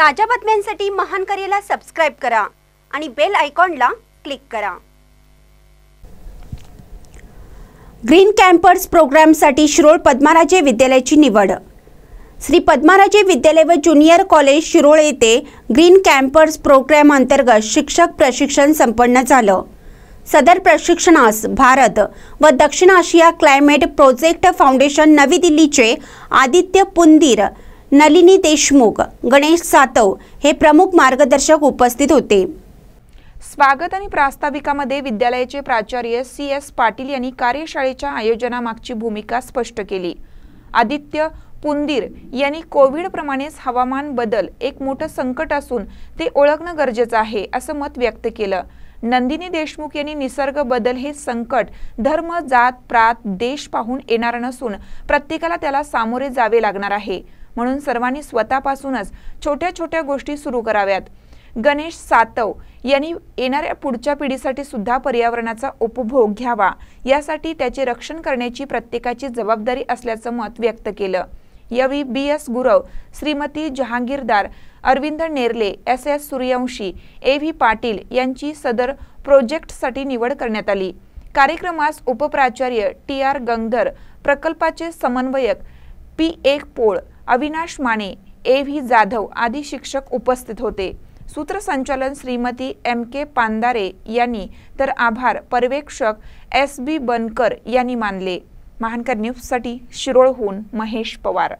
ताज्या बातम्यांसाठी महान करेला सबस्क्राईब करा आणि बेल आयकॉनला क्लिक करा ग्रीन कॅम्पर्स प्रोग्रामसाठी शिरोळ पद्माराजे विद्यालयाची निवड श्री पद्माराजे विद्यालय व ज्युनियर कॉलेज शिरोळ येथे ग्रीन कॅम्पर्स प्रोग्राम अंतर्गत शिक्षक प्रशिक्षण संपन्न झालं सदर प्रशिक्षणास भारत व दक्षिण आशिया क्लायमेट प्रोजेक्ट फाउंडेशन नवी दिल्लीचे आदित्य पुंदीर नलिनी देशमुख गणेश सातव हे प्रमुख मार्गदर्शक उपस्थित होते स्वागत आणि प्रास्ताविकामध्ये विद्यालयाचे प्राचार्य सी एस पाटील यांनी कार्यशाळेच्या आयोजनामागची भूमिका स्पष्ट केली आदित्य पुंदीर यांनी कोविडप्रमाणेच हवामान बदल एक मोठं संकट असून ते ओळखणं गरजेचं आहे असं मत व्यक्त केलं नंदिनी देशमुख यांनी निसर्ग बदल हे संकट धर्म जात प्रात देश पाहून येणार नसून प्रत्येकाला त्याला सामोरे जावे लागणार आहे म्हणून सर्वांनी स्वतःपासूनच छोट्या छोट्या गोष्टी सुरू कराव्यात गणेश सातव यांनी येणाऱ्या पुढच्या पिढीसाठी सुद्धा पर्यावरणाचा उपभोग घ्यावा यासाठी त्याचे रक्षण करण्याची प्रत्येकाची जबाबदारी असल्याचं मत व्यक्त केलं यावेळी B S Gurav Shrimati Jahagirdar Arvind Nerle S S Suryavanshi A V Patil यांची सदर प्रोजेक्टसाठी निवड करण्यात आली कार्यक्रमास उपप्राचार्य टी आर गंगधर प्रकल्पाचे समन्वयक पी एक पोळ अविनाश माने ए व्ही जाधव आदी शिक्षक उपस्थित होते सूत्रसंचालन श्रीमती एम के पांदारे यांनी तर आभार पर्यवेक्षक एस बी बनकर यांनी मानले महानकर न्यूजसाठी शिरोळहून महेश पवार